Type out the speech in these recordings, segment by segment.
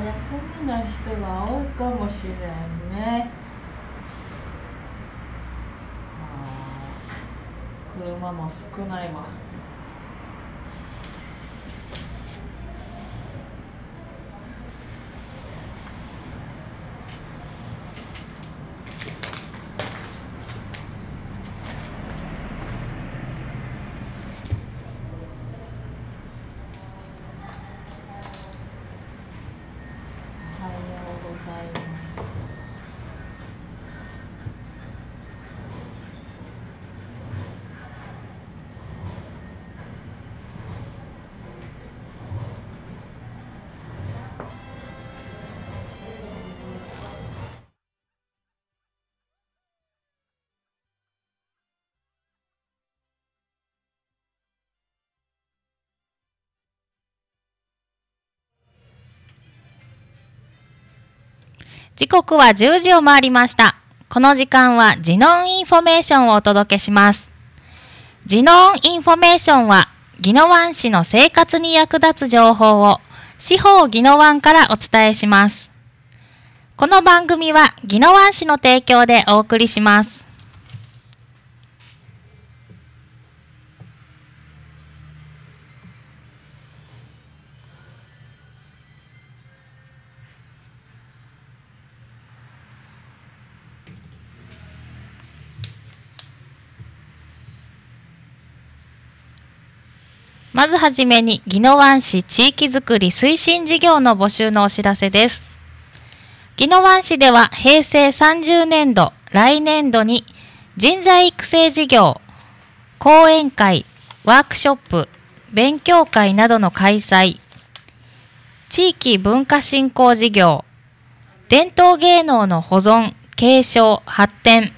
休みの人が多いかもしれんね車も少ないわ。時刻は10時を回りました。この時間はジノンインフォメーションをお届けします。ジノンインフォメーションは、宜野湾市の生活に役立つ情報を、司法宜野湾からお伝えします。この番組は宜野湾市の提供でお送りします。まずはじめに、宜野湾市地域づくり推進事業の募集のお知らせです。宜野湾市では平成30年度、来年度に人材育成事業、講演会、ワークショップ、勉強会などの開催、地域文化振興事業、伝統芸能の保存、継承、発展、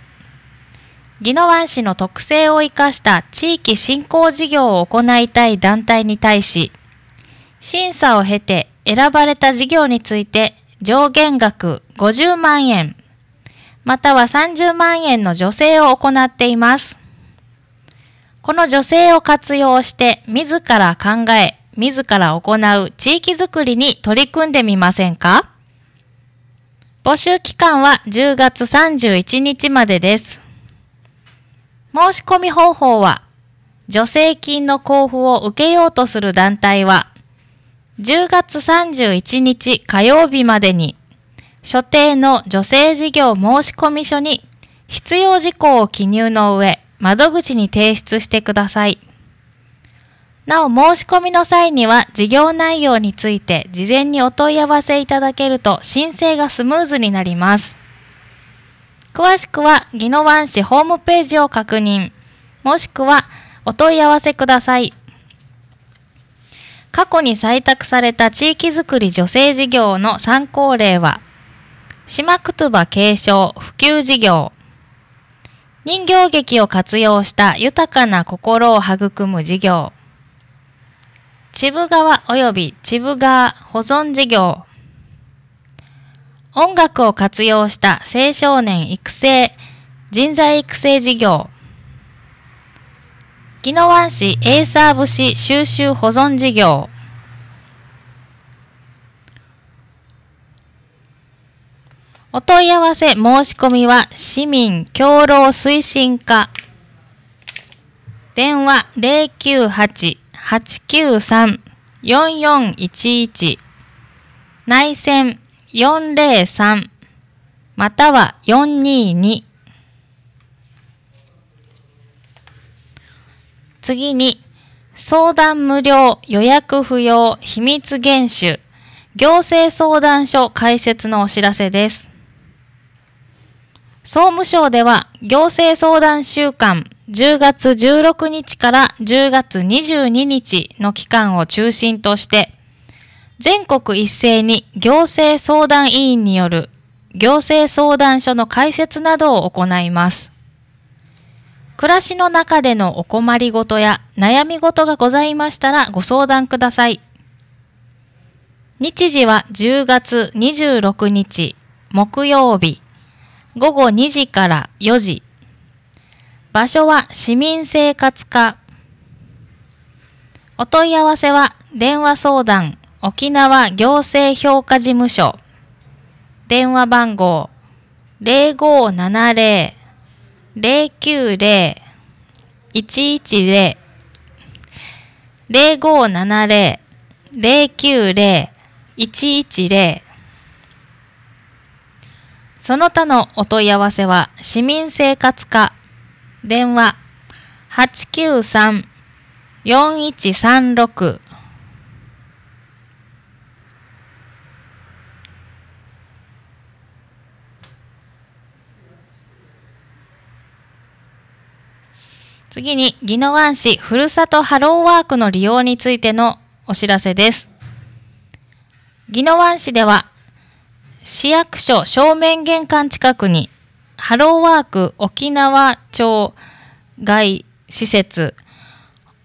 宜野湾市の特性を生かした地域振興事業を行いたい団体に対し、審査を経て選ばれた事業について上限額50万円、または30万円の助成を行っています。この助成を活用して自ら考え、自ら行う地域づくりに取り組んでみませんか募集期間は10月31日までです。申し込み方法は、助成金の交付を受けようとする団体は、10月31日火曜日までに、所定の助成事業申込書に必要事項を記入の上、窓口に提出してください。なお、申し込みの際には、事業内容について事前にお問い合わせいただけると申請がスムーズになります。詳しくは、宜野湾市ホームページを確認、もしくは、お問い合わせください。過去に採択された地域づくり助成事業の参考例は、島くつば継承普及事業、人形劇を活用した豊かな心を育む事業、千部川及びぶが川保存事業、音楽を活用した青少年育成、人材育成事業、宜野湾市エイサー節収集保存事業、お問い合わせ申し込みは市民協労推進課。電話098-893-4411。内線403または422次に相談無料予約不要秘密厳守行政相談所開設のお知らせです総務省では行政相談週間10月16日から10月22日の期間を中心として全国一斉に行政相談委員による行政相談所の開設などを行います。暮らしの中でのお困りごとや悩み事がございましたらご相談ください。日時は10月26日木曜日午後2時から4時。場所は市民生活課。お問い合わせは電話相談沖縄行政評価事務所電話番号0570-090-110 0570-090-110その他のお問い合わせは市民生活課電話893-4136次に、宜野湾市ふるさとハローワークの利用についてのお知らせです。宜野湾市では、市役所正面玄関近くに、ハローワーク沖縄町外施設、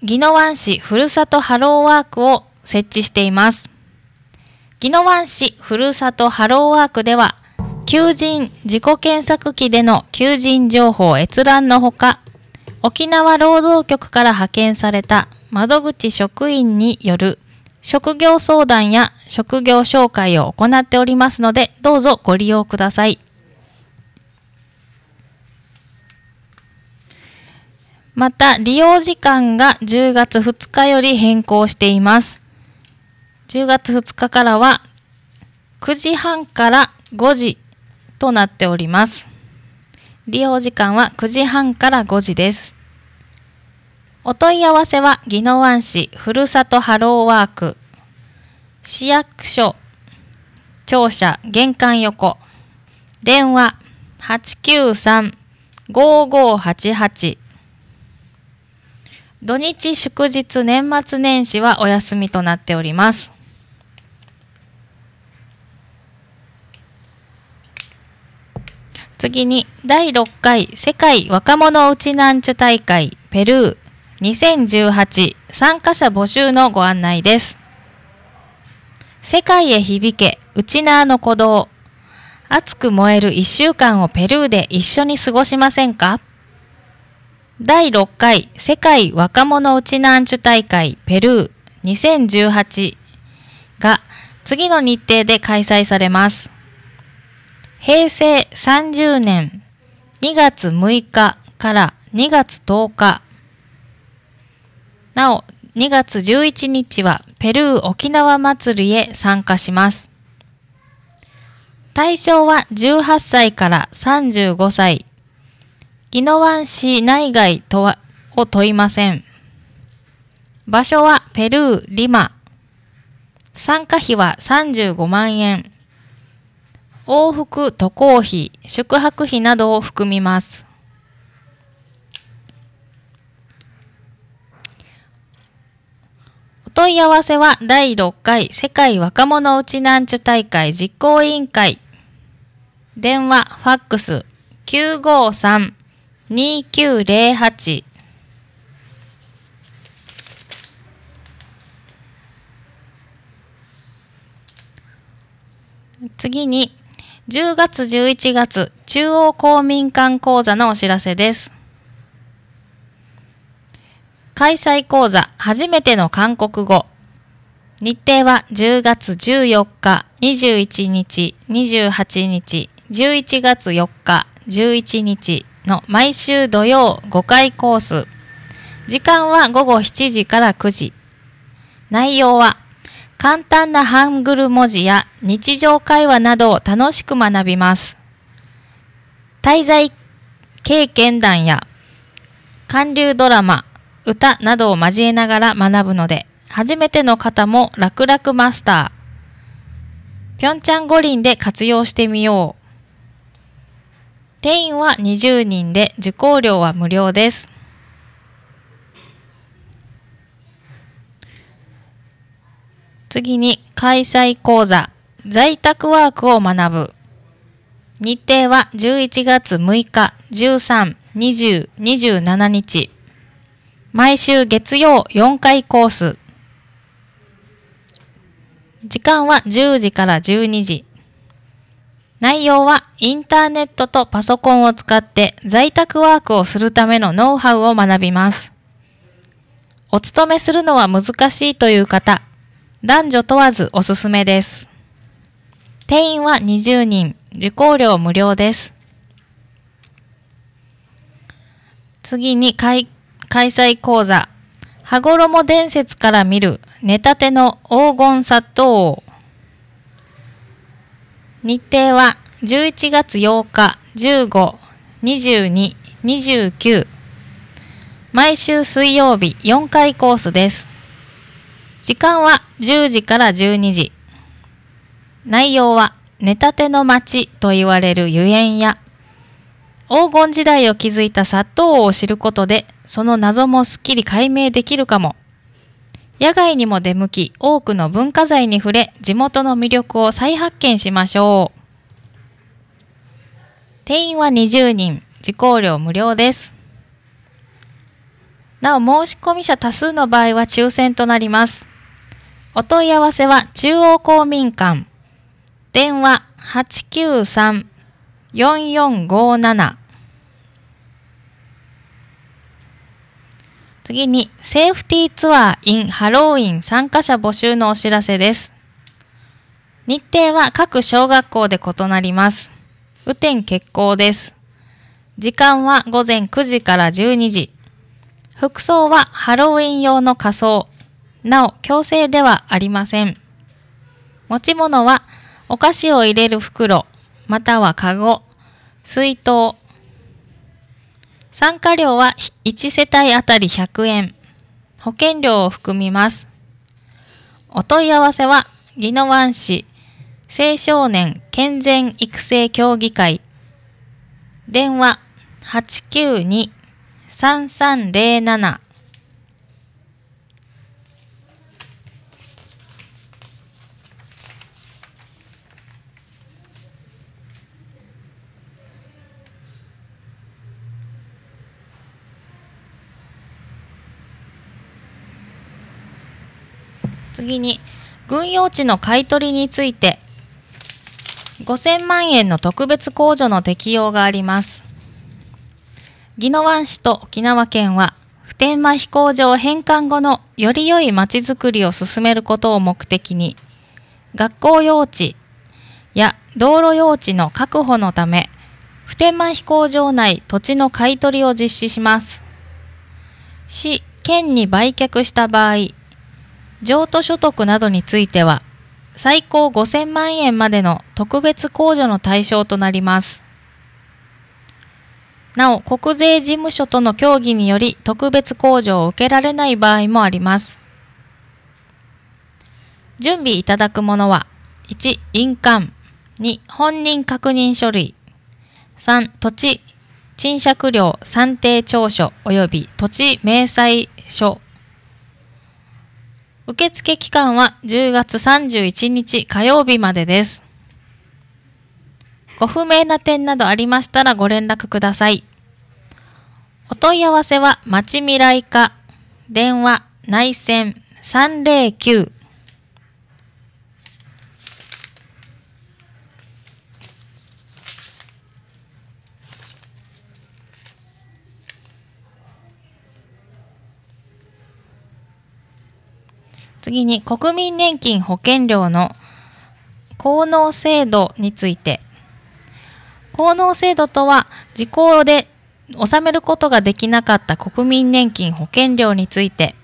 宜野湾市ふるさとハローワークを設置しています。宜野湾市ふるさとハローワークでは、求人自己検索機での求人情報閲覧のほか、沖縄労働局から派遣された窓口職員による職業相談や職業紹介を行っておりますので、どうぞご利用ください。また、利用時間が10月2日より変更しています。10月2日からは9時半から5時となっております。利用時間は9時半から5時です。お問い合わせは、宜野湾市ふるさとハローワーク、市役所、庁舎玄関横、電話893-5588、土日祝日年末年始はお休みとなっております。次に、第6回世界若者うちなんちゅ大会ペルー2018参加者募集のご案内です。世界へ響け、内縄ーの鼓動。熱く燃える1週間をペルーで一緒に過ごしませんか第6回世界若者うちなんちゅ大会ペルー2018が次の日程で開催されます。平成30年2月6日から2月10日、なお、2月11日はペルー沖縄祭りへ参加します。対象は18歳から35歳。宜野湾市内外とはを問いません。場所はペルー・リマ。参加費は35万円。往復渡航費、宿泊費などを含みます。お問い合わせは第6回世界若者うちなんちゅ大会実行委員会。電話、ファックス953-2908。次に10月11月中央公民館講座のお知らせです。開催講座初めての韓国語日程は10月14日、21日、28日、11月4日、11日の毎週土曜5回コース時間は午後7時から9時内容は簡単なハングル文字や日常会話などを楽しく学びます。滞在経験談や韓流ドラマ、歌などを交えながら学ぶので、初めての方も楽々マスター。ピョンチャン五輪で活用してみよう。定員は20人で受講料は無料です。次に開催講座在宅ワークを学ぶ日程は11月6日13、20、27日毎週月曜4回コース時間は10時から12時内容はインターネットとパソコンを使って在宅ワークをするためのノウハウを学びますお勤めするのは難しいという方男女問わずおすすめです。定員は20人、受講料無料です。次に開開催講座、羽衣伝説から見る寝たての黄金砂糖。日程は11月8日、15、22、29毎週水曜日4回コースです。時間は10時から12時。内容は、寝たての町と言われるゆえんや、黄金時代を築いた砂糖を知ることで、その謎もすっきり解明できるかも。野外にも出向き、多くの文化財に触れ、地元の魅力を再発見しましょう。定員は20人、受講料無料です。なお、申し込み者多数の場合は抽選となります。お問い合わせは中央公民館。電話893-4457。次に、セーフティーツアー in ハロウィン参加者募集のお知らせです。日程は各小学校で異なります。雨天決行です。時間は午前9時から12時。服装はハロウィン用の仮装、なお強制ではありません。持ち物はお菓子を入れる袋、またはカゴ、水筒。参加料は1世帯あたり100円。保険料を含みます。お問い合わせは、宜野湾市青少年健全育成協議会。電話892-3307次に軍用地の買取について5000万円の特別控除の適用があります宜野湾市と沖縄県は普天間飛行場返還後のより良いまちづくりを進めることを目的に学校用地や道路用地の確保のため普天間飛行場内土地の買取を実施します市県に売却した場合譲渡所得などについては、最高5000万円までの特別控除の対象となります。なお、国税事務所との協議により特別控除を受けられない場合もあります。準備いただくものは、1、印鑑、2、本人確認書類、3、土地、賃借料算定調書及び土地明細書受付期間は10月31日火曜日までです。ご不明な点などありましたらご連絡ください。お問い合わせは、まちみらい課、電話、内線309次に国民年金保険料の効能制度について効能制度とは時効で納めることができなかった国民年金保険料について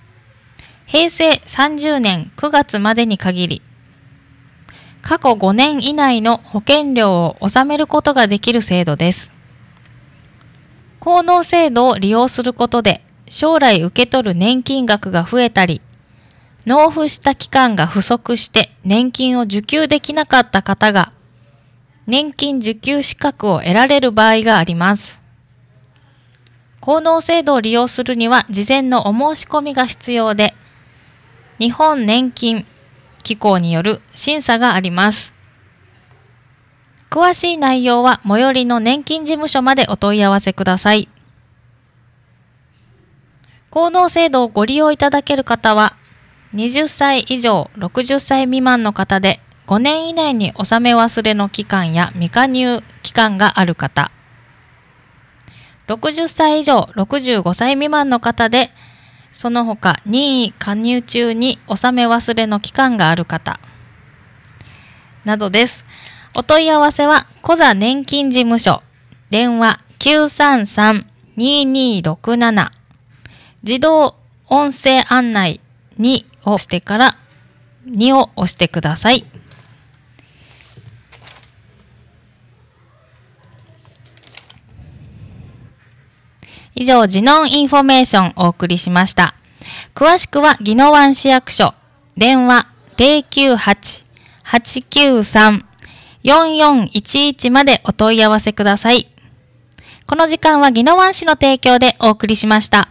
平成30年9月までに限り過去5年以内の保険料を納めることができる制度です。効能制度を利用することで将来受け取る年金額が増えたり納付した期間が不足して年金を受給できなかった方が年金受給資格を得られる場合があります。効能制度を利用するには事前のお申し込みが必要で、日本年金機構による審査があります。詳しい内容は最寄りの年金事務所までお問い合わせください。効能制度をご利用いただける方は、20歳以上60歳未満の方で5年以内に納め忘れの期間や未加入期間がある方60歳以上65歳未満の方でその他任意加入中に納め忘れの期間がある方などです。お問い合わせは、コザ年金事務所、電話933-2267、自動音声案内にをしてから2を押してください。以上、ジノンインフォメーションお送りしました。詳しくは、宜野湾市役所、電話098-893-4411までお問い合わせください。この時間は宜野湾市の提供でお送りしました。